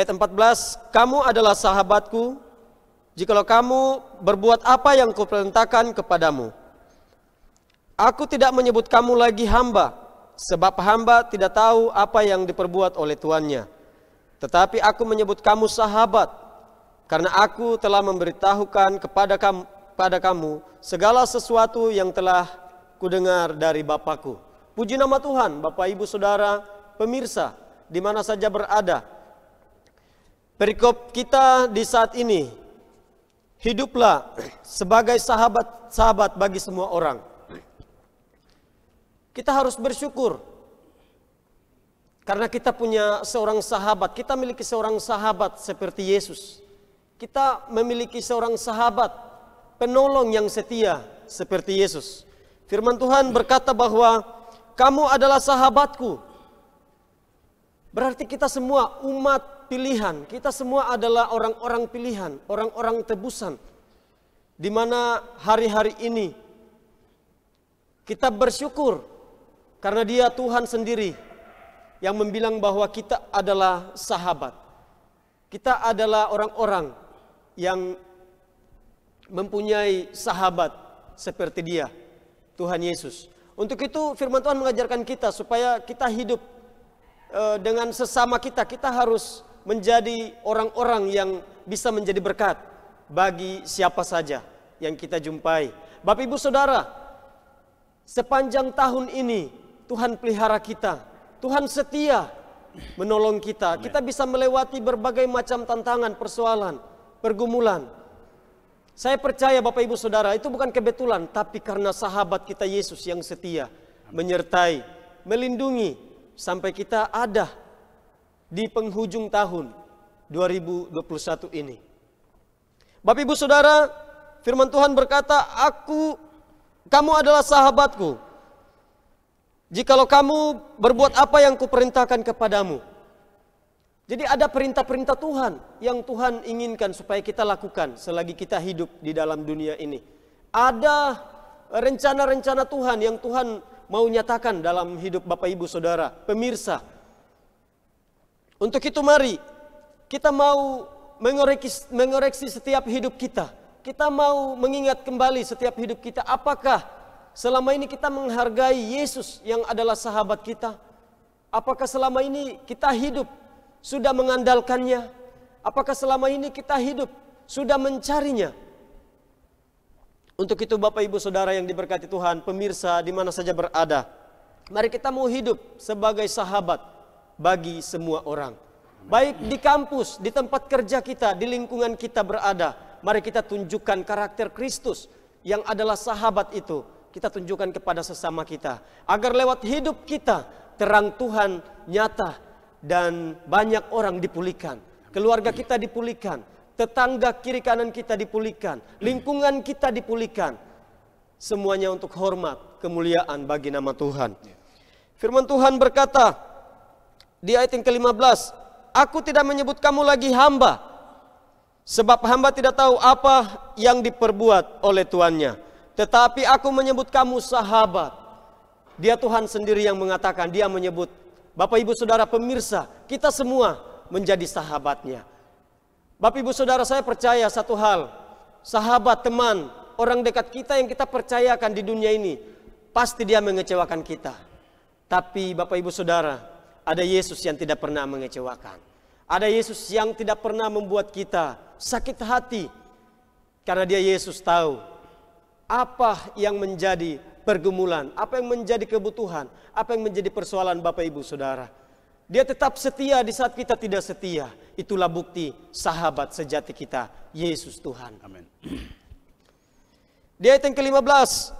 Ayat 14, kamu adalah sahabatku jikalau kamu berbuat apa yang kuperintahkan kepadamu. Aku tidak menyebut kamu lagi hamba, sebab hamba tidak tahu apa yang diperbuat oleh tuannya. Tetapi aku menyebut kamu sahabat, karena aku telah memberitahukan kepada kamu, kepada kamu segala sesuatu yang telah kudengar dari Bapakku. Puji nama Tuhan, Bapak Ibu Saudara, pemirsa, di mana saja berada, Perikop kita di saat ini hiduplah sebagai sahabat-sahabat bagi semua orang. Kita harus bersyukur karena kita punya seorang sahabat, kita memiliki seorang sahabat seperti Yesus. Kita memiliki seorang sahabat penolong yang setia seperti Yesus. Firman Tuhan berkata bahwa kamu adalah sahabatku Berarti kita semua umat pilihan, kita semua adalah orang-orang pilihan, orang-orang tebusan. Di mana hari-hari ini kita bersyukur karena dia Tuhan sendiri yang membilang bahwa kita adalah sahabat. Kita adalah orang-orang yang mempunyai sahabat seperti dia, Tuhan Yesus. Untuk itu firman Tuhan mengajarkan kita supaya kita hidup Eh, dengan sesama kita kita harus menjadi orang-orang yang bisa menjadi berkat bagi siapa saja yang kita jumpai. Bapak Ibu Saudara, sepanjang tahun ini Tuhan pelihara kita. Tuhan setia menolong kita. Kita bisa melewati berbagai macam tantangan, persoalan, pergumulan. Saya percaya Bapak Ibu Saudara, itu bukan kebetulan, tapi karena sahabat kita Yesus yang setia menyertai, melindungi, sampai kita ada di penghujung tahun 2021 ini. Bapak Ibu Saudara, firman Tuhan berkata, "Aku kamu adalah sahabatku jikalau kamu berbuat apa yang kuperintahkan kepadamu." Jadi ada perintah-perintah Tuhan yang Tuhan inginkan supaya kita lakukan selagi kita hidup di dalam dunia ini. Ada rencana-rencana Tuhan yang Tuhan mau nyatakan dalam hidup Bapak Ibu Saudara, pemirsa. Untuk itu mari kita mau mengoreksi, mengoreksi setiap hidup kita. Kita mau mengingat kembali setiap hidup kita apakah selama ini kita menghargai Yesus yang adalah sahabat kita? Apakah selama ini kita hidup sudah mengandalkannya? Apakah selama ini kita hidup sudah mencarinya? Untuk itu Bapak Ibu Saudara yang diberkati Tuhan, pemirsa di mana saja berada, mari kita mau hidup sebagai sahabat bagi semua orang. Baik di kampus, di tempat kerja kita, di lingkungan kita berada, mari kita tunjukkan karakter Kristus yang adalah sahabat itu. Kita tunjukkan kepada sesama kita agar lewat hidup kita terang Tuhan nyata dan banyak orang dipulihkan, keluarga kita dipulihkan, Tetangga kiri kanan kita dipulihkan. Lingkungan kita dipulihkan. Semuanya untuk hormat, kemuliaan bagi nama Tuhan. Firman Tuhan berkata di ayat yang ke-15. Aku tidak menyebut kamu lagi hamba. Sebab hamba tidak tahu apa yang diperbuat oleh tuannya. Tetapi aku menyebut kamu sahabat. Dia Tuhan sendiri yang mengatakan, dia menyebut Bapak ibu saudara pemirsa, kita semua menjadi sahabatnya. Bapak Ibu Saudara saya percaya satu hal. Sahabat, teman, orang dekat kita yang kita percayakan di dunia ini. Pasti dia mengecewakan kita. Tapi Bapak Ibu Saudara, ada Yesus yang tidak pernah mengecewakan. Ada Yesus yang tidak pernah membuat kita sakit hati. Karena dia Yesus tahu apa yang menjadi pergumulan, apa yang menjadi kebutuhan, apa yang menjadi persoalan Bapak Ibu Saudara. Dia tetap setia di saat kita tidak setia itulah bukti sahabat sejati kita, Yesus Tuhan. Amin. Di ayat yang ke-15,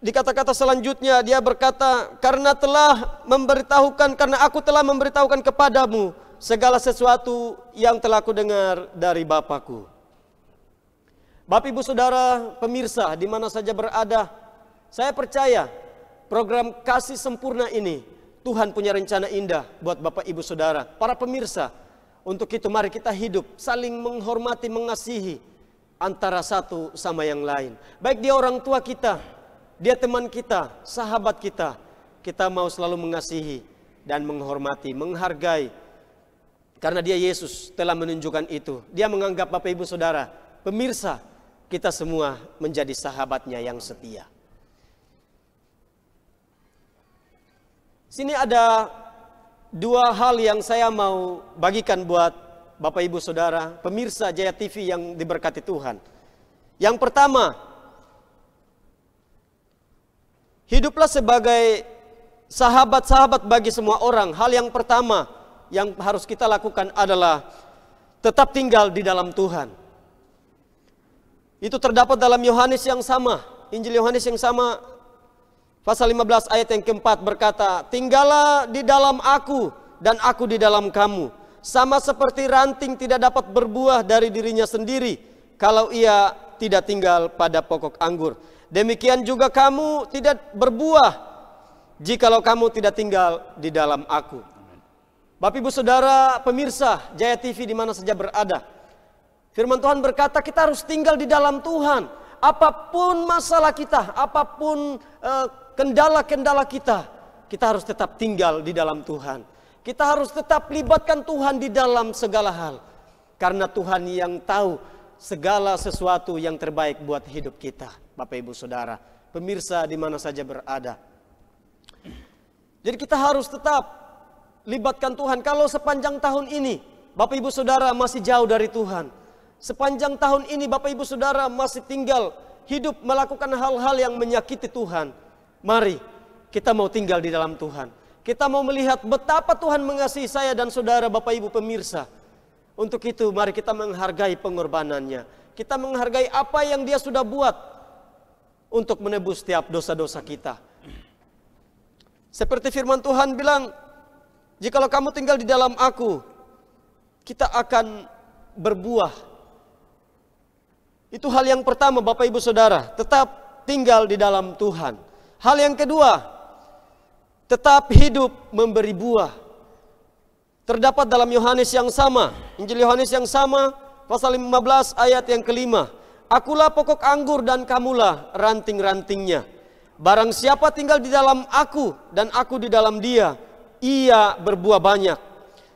di kata-kata selanjutnya dia berkata, "Karena telah memberitahukan karena aku telah memberitahukan kepadamu segala sesuatu yang telah aku dengar dari Bapakku." Bapak Ibu Saudara, pemirsa di mana saja berada, saya percaya program kasih sempurna ini Tuhan punya rencana indah buat Bapak Ibu Saudara, para pemirsa untuk itu mari kita hidup saling menghormati, mengasihi antara satu sama yang lain. Baik dia orang tua kita, dia teman kita, sahabat kita, kita mau selalu mengasihi dan menghormati, menghargai. Karena dia Yesus telah menunjukkan itu. Dia menganggap Bapak Ibu Saudara, pemirsa, kita semua menjadi sahabatnya yang setia. Sini ada dua hal yang saya mau bagikan buat Bapak Ibu Saudara, pemirsa Jaya TV yang diberkati Tuhan. Yang pertama, hiduplah sebagai sahabat-sahabat bagi semua orang. Hal yang pertama yang harus kita lakukan adalah tetap tinggal di dalam Tuhan. Itu terdapat dalam Yohanes yang sama, Injil Yohanes yang sama Pasal 15 ayat yang keempat berkata, Tinggallah di dalam aku dan aku di dalam kamu. Sama seperti ranting tidak dapat berbuah dari dirinya sendiri kalau ia tidak tinggal pada pokok anggur. Demikian juga kamu tidak berbuah jikalau kamu tidak tinggal di dalam aku. Bapak ibu saudara pemirsa Jaya TV di mana saja berada. Firman Tuhan berkata kita harus tinggal di dalam Tuhan. Apapun masalah kita, apapun eh, kendala-kendala kita, kita harus tetap tinggal di dalam Tuhan. Kita harus tetap libatkan Tuhan di dalam segala hal. Karena Tuhan yang tahu segala sesuatu yang terbaik buat hidup kita. Bapak Ibu Saudara, pemirsa di mana saja berada. Jadi kita harus tetap libatkan Tuhan. Kalau sepanjang tahun ini Bapak Ibu Saudara masih jauh dari Tuhan. Sepanjang tahun ini Bapak Ibu Saudara masih tinggal hidup melakukan hal-hal yang menyakiti Tuhan Mari, kita mau tinggal di dalam Tuhan. Kita mau melihat betapa Tuhan mengasihi saya dan saudara Bapak Ibu pemirsa. Untuk itu mari kita menghargai pengorbanannya. Kita menghargai apa yang dia sudah buat untuk menebus setiap dosa-dosa kita. Seperti firman Tuhan bilang, "Jikalau kamu tinggal di dalam aku, kita akan berbuah." Itu hal yang pertama Bapak Ibu Saudara, tetap tinggal di dalam Tuhan. Hal yang kedua, tetap hidup memberi buah. Terdapat dalam Yohanes yang sama, Injil Yohanes yang sama, pasal 15 ayat yang kelima. Akulah pokok anggur dan kamulah ranting-rantingnya. Barang siapa tinggal di dalam aku dan aku di dalam dia, ia berbuah banyak.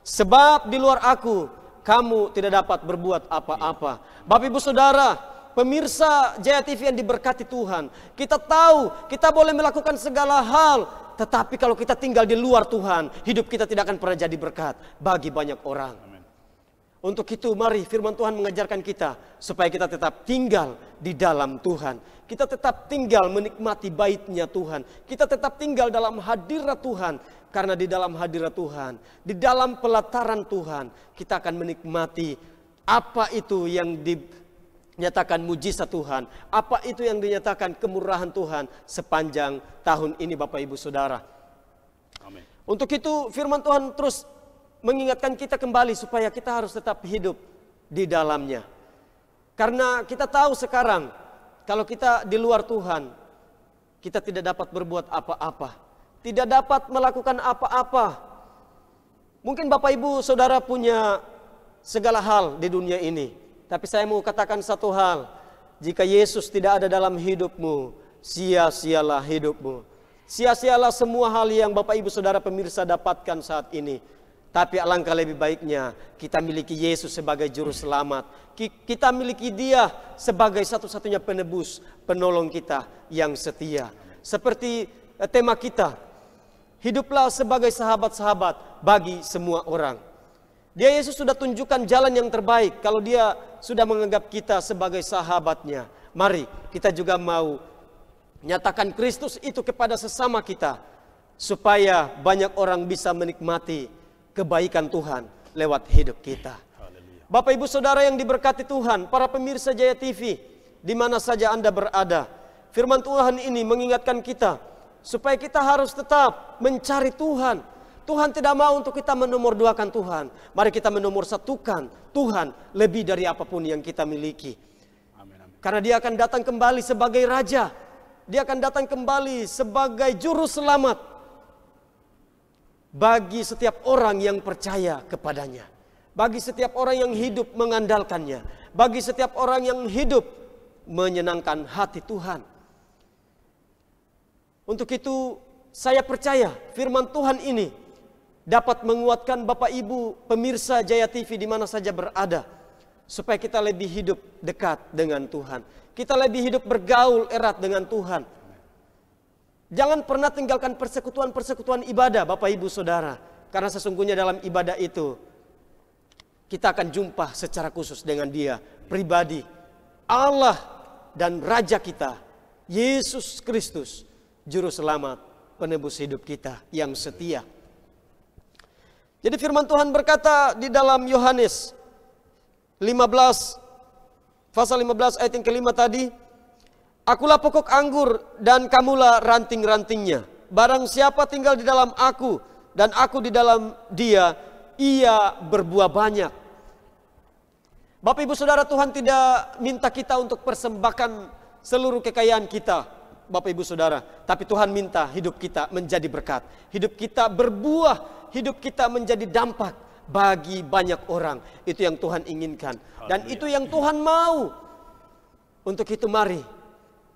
Sebab di luar aku, kamu tidak dapat berbuat apa-apa. Bapak ibu saudara, pemirsa Jaya TV yang diberkati Tuhan. Kita tahu kita boleh melakukan segala hal. Tetapi kalau kita tinggal di luar Tuhan, hidup kita tidak akan pernah jadi berkat bagi banyak orang. Untuk itu mari firman Tuhan mengajarkan kita supaya kita tetap tinggal di dalam Tuhan. Kita tetap tinggal menikmati baitnya Tuhan. Kita tetap tinggal dalam hadirat Tuhan. Karena di dalam hadirat Tuhan, di dalam pelataran Tuhan, kita akan menikmati apa itu yang di Nyatakan mujizat Tuhan. Apa itu yang dinyatakan kemurahan Tuhan sepanjang tahun ini Bapak Ibu Saudara. Amen. Untuk itu firman Tuhan terus mengingatkan kita kembali supaya kita harus tetap hidup di dalamnya. Karena kita tahu sekarang kalau kita di luar Tuhan kita tidak dapat berbuat apa-apa. Tidak dapat melakukan apa-apa. Mungkin Bapak Ibu Saudara punya segala hal di dunia ini. Tapi saya mau katakan satu hal, jika Yesus tidak ada dalam hidupmu, sia-sialah hidupmu. Sia-sialah semua hal yang Bapak Ibu Saudara pemirsa dapatkan saat ini. Tapi alangkah lebih baiknya kita miliki Yesus sebagai juru selamat. Kita miliki dia sebagai satu-satunya penebus, penolong kita yang setia. Seperti eh, tema kita, hiduplah sebagai sahabat-sahabat bagi semua orang. Dia Yesus sudah tunjukkan jalan yang terbaik kalau dia sudah menganggap kita sebagai sahabatnya. Mari kita juga mau nyatakan Kristus itu kepada sesama kita supaya banyak orang bisa menikmati kebaikan Tuhan lewat hidup kita. Bapak Ibu Saudara yang diberkati Tuhan, para pemirsa Jaya TV di mana saja Anda berada, firman Tuhan ini mengingatkan kita supaya kita harus tetap mencari Tuhan, Tuhan tidak mau untuk kita menomorduakan Tuhan. Mari kita menomor satukan Tuhan lebih dari apapun yang kita miliki. Amen, amen. Karena dia akan datang kembali sebagai raja. Dia akan datang kembali sebagai juru selamat. Bagi setiap orang yang percaya kepadanya. Bagi setiap orang yang hidup mengandalkannya. Bagi setiap orang yang hidup menyenangkan hati Tuhan. Untuk itu saya percaya firman Tuhan ini dapat menguatkan Bapak Ibu pemirsa Jaya TV di mana saja berada supaya kita lebih hidup dekat dengan Tuhan. Kita lebih hidup bergaul erat dengan Tuhan. Jangan pernah tinggalkan persekutuan-persekutuan ibadah Bapak Ibu Saudara. Karena sesungguhnya dalam ibadah itu kita akan jumpa secara khusus dengan dia pribadi. Allah dan Raja kita, Yesus Kristus, Juru Selamat, penebus hidup kita yang setia. Jadi firman Tuhan berkata di dalam Yohanes 15 pasal 15 ayat yang kelima tadi, Akulah pokok anggur dan kamulah ranting-rantingnya. Barang siapa tinggal di dalam aku dan aku di dalam dia, ia berbuah banyak. Bapak ibu saudara Tuhan tidak minta kita untuk persembahkan seluruh kekayaan kita. Bapak Ibu Saudara. Tapi Tuhan minta hidup kita menjadi berkat. Hidup kita berbuah, hidup kita menjadi dampak bagi banyak orang. Itu yang Tuhan inginkan dan Amin. itu yang Tuhan mau. Untuk itu mari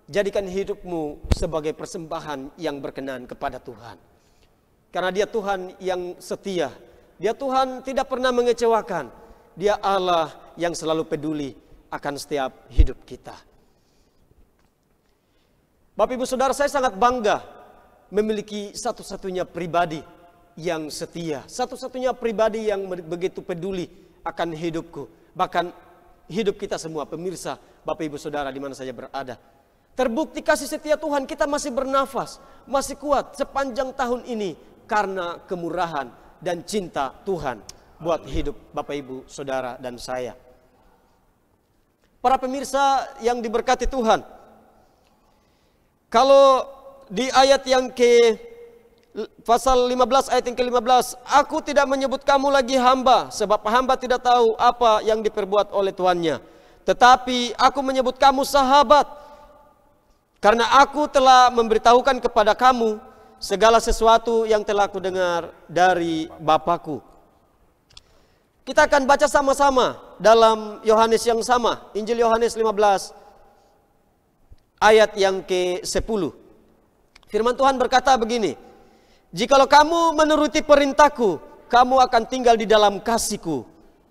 jadikan hidupmu sebagai persembahan yang berkenan kepada Tuhan. Karena dia Tuhan yang setia. Dia Tuhan tidak pernah mengecewakan. Dia Allah yang selalu peduli akan setiap hidup kita. Bapak Ibu Saudara saya sangat bangga memiliki satu-satunya pribadi yang setia. Satu-satunya pribadi yang begitu peduli akan hidupku. Bahkan hidup kita semua pemirsa, Bapak Ibu Saudara di mana saja berada. Terbukti kasih setia Tuhan kita masih bernafas, masih kuat sepanjang tahun ini karena kemurahan dan cinta Tuhan buat hidup Bapak Ibu Saudara dan saya. Para pemirsa yang diberkati Tuhan, kalau di ayat yang ke pasal 15 ayat yang ke-15, aku tidak menyebut kamu lagi hamba sebab hamba tidak tahu apa yang diperbuat oleh tuannya. Tetapi aku menyebut kamu sahabat karena aku telah memberitahukan kepada kamu segala sesuatu yang telah aku dengar dari Bapakku. Kita akan baca sama-sama dalam Yohanes yang sama, Injil Yohanes 15 ayat yang ke-10. Firman Tuhan berkata begini, Jikalau kamu menuruti perintahku, kamu akan tinggal di dalam kasihku.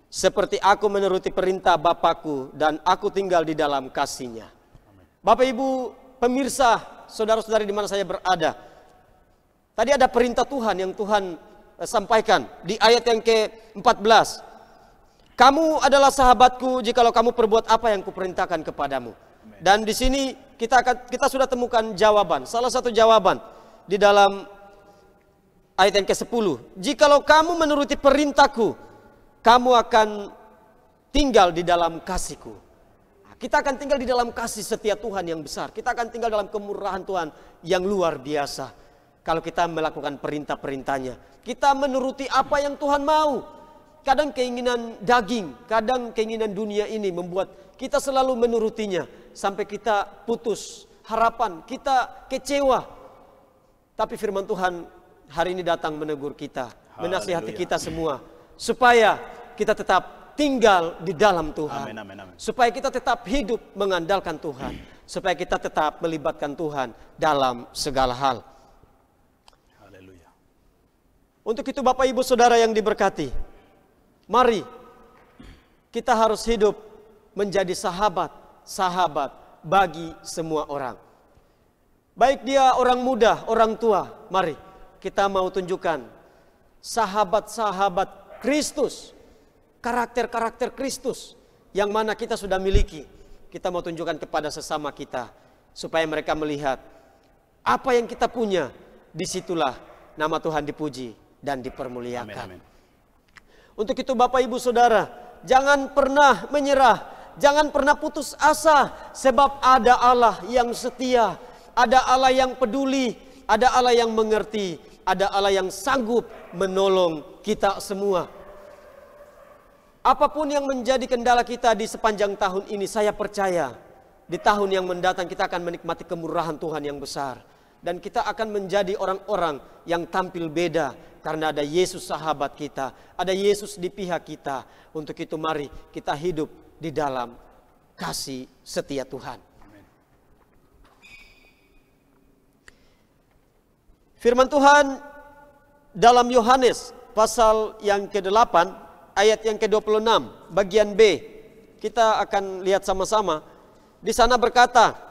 Seperti aku menuruti perintah Bapakku dan aku tinggal di dalam kasihnya. Bapak Ibu, pemirsa, saudara-saudari di mana saya berada. Tadi ada perintah Tuhan yang Tuhan eh, sampaikan di ayat yang ke-14. Kamu adalah sahabatku jikalau kamu perbuat apa yang kuperintahkan kepadamu. Dan di sini kita akan kita sudah temukan jawaban. Salah satu jawaban di dalam ayat yang ke-10. Jikalau kamu menuruti perintahku, kamu akan tinggal di dalam kasihku. Nah, kita akan tinggal di dalam kasih setia Tuhan yang besar. Kita akan tinggal dalam kemurahan Tuhan yang luar biasa. Kalau kita melakukan perintah-perintahnya. Kita menuruti apa yang Tuhan mau kadang keinginan daging, kadang keinginan dunia ini membuat kita selalu menurutinya sampai kita putus harapan, kita kecewa. Tapi firman Tuhan hari ini datang menegur kita, Haleluya. menasihati kita semua supaya kita tetap tinggal di dalam Tuhan. Amen, amen, amen. Supaya kita tetap hidup mengandalkan Tuhan, supaya kita tetap melibatkan Tuhan dalam segala hal. Haleluya. Untuk itu Bapak Ibu Saudara yang diberkati, Mari kita harus hidup menjadi sahabat-sahabat bagi semua orang. Baik dia orang muda, orang tua, mari kita mau tunjukkan sahabat-sahabat Kristus, karakter-karakter Kristus yang mana kita sudah miliki. Kita mau tunjukkan kepada sesama kita supaya mereka melihat apa yang kita punya. Disitulah nama Tuhan dipuji dan dipermuliakan. Amen. amen. Untuk itu Bapak Ibu Saudara, jangan pernah menyerah, jangan pernah putus asa sebab ada Allah yang setia, ada Allah yang peduli, ada Allah yang mengerti, ada Allah yang sanggup menolong kita semua. Apapun yang menjadi kendala kita di sepanjang tahun ini, saya percaya di tahun yang mendatang kita akan menikmati kemurahan Tuhan yang besar dan kita akan menjadi orang-orang yang tampil beda karena ada Yesus sahabat kita, ada Yesus di pihak kita. Untuk itu mari kita hidup di dalam kasih setia Tuhan. Firman Tuhan dalam Yohanes pasal yang ke-8 ayat yang ke-26 bagian B kita akan lihat sama-sama. Di sana berkata,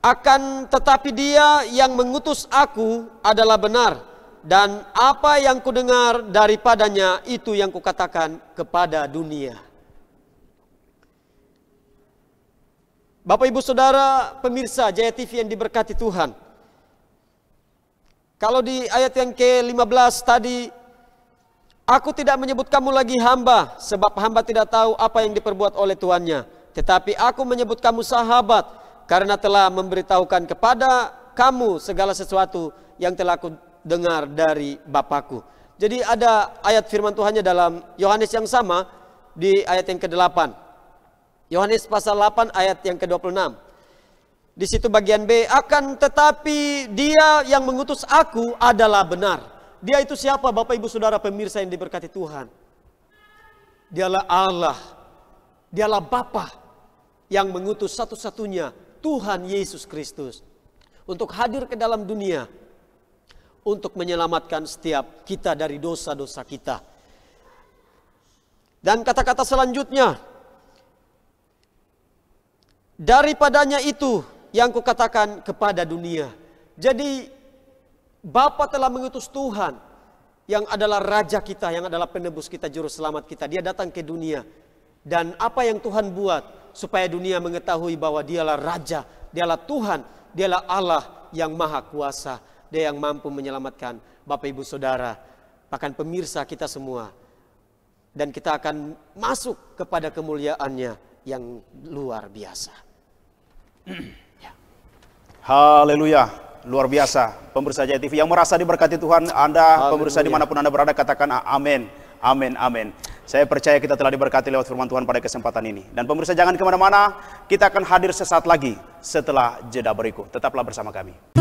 akan tetapi dia yang mengutus aku adalah benar dan apa yang kudengar daripadanya itu yang kukatakan kepada dunia. Bapak Ibu Saudara pemirsa Jaya TV yang diberkati Tuhan. Kalau di ayat yang ke-15 tadi Aku tidak menyebut kamu lagi hamba, sebab hamba tidak tahu apa yang diperbuat oleh tuannya. Tetapi aku menyebut kamu sahabat, karena telah memberitahukan kepada kamu segala sesuatu yang telah aku dengar dari Bapakku. Jadi ada ayat firman Tuhannya dalam Yohanes yang sama di ayat yang ke-8. Yohanes pasal 8 ayat yang ke-26. Di situ bagian B, akan tetapi dia yang mengutus aku adalah benar. Dia itu siapa Bapak Ibu Saudara pemirsa yang diberkati Tuhan? Dialah Allah, dialah Bapa yang mengutus satu-satunya Tuhan Yesus Kristus untuk hadir ke dalam dunia untuk menyelamatkan setiap kita dari dosa-dosa kita. Dan kata-kata selanjutnya daripadanya itu yang kukatakan kepada dunia. Jadi Bapa telah mengutus Tuhan yang adalah raja kita, yang adalah penebus kita, juru selamat kita. Dia datang ke dunia. Dan apa yang Tuhan buat? supaya dunia mengetahui bahwa dialah raja, dialah Tuhan, dialah Allah yang maha kuasa, dia yang mampu menyelamatkan Bapak Ibu Saudara, bahkan pemirsa kita semua. Dan kita akan masuk kepada kemuliaannya yang luar biasa. Ya. Haleluya luar biasa pemirsa Jaya TV yang merasa diberkati Tuhan Anda Haleluya. pemirsa dimanapun Anda berada katakan amin amin amin saya percaya kita telah diberkati lewat firman Tuhan pada kesempatan ini. Dan pemirsa jangan kemana-mana, kita akan hadir sesaat lagi setelah jeda berikut. Tetaplah bersama kami.